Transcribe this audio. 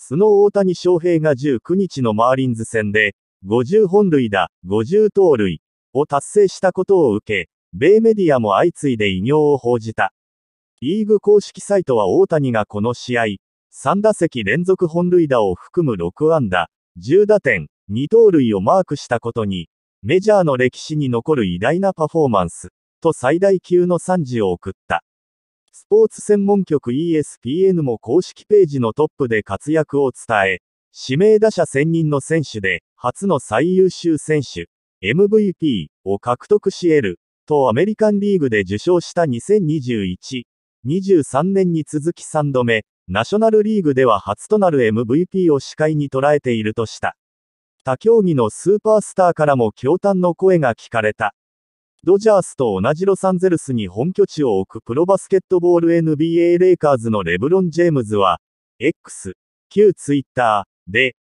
その大谷翔平が19日のマーリンズ戦で、50本塁打、50盗塁を達成したことを受け、米メディアも相次いで異業を報じた。リーグ公式サイトは大谷がこの試合、3打席連続本塁打を含む6安打、10打点、2盗塁をマークしたことに、メジャーの歴史に残る偉大なパフォーマンス、と最大級の賛辞を送った。スポーツ専門局 ESPN も公式ページのトップで活躍を伝え、指名打者専任の選手で、初の最優秀選手、MVP を獲得し得る、とアメリカンリーグで受賞した2021、23年に続き3度目、ナショナルリーグでは初となる MVP を視界に捉えているとした。他競技のスーパースターからも驚嘆の声が聞かれた。ドジャースと同じロサンゼルスに本拠地を置くプロバスケットボール NBA レイカーズのレブロン・ジェームズは、X、旧ツイッターで、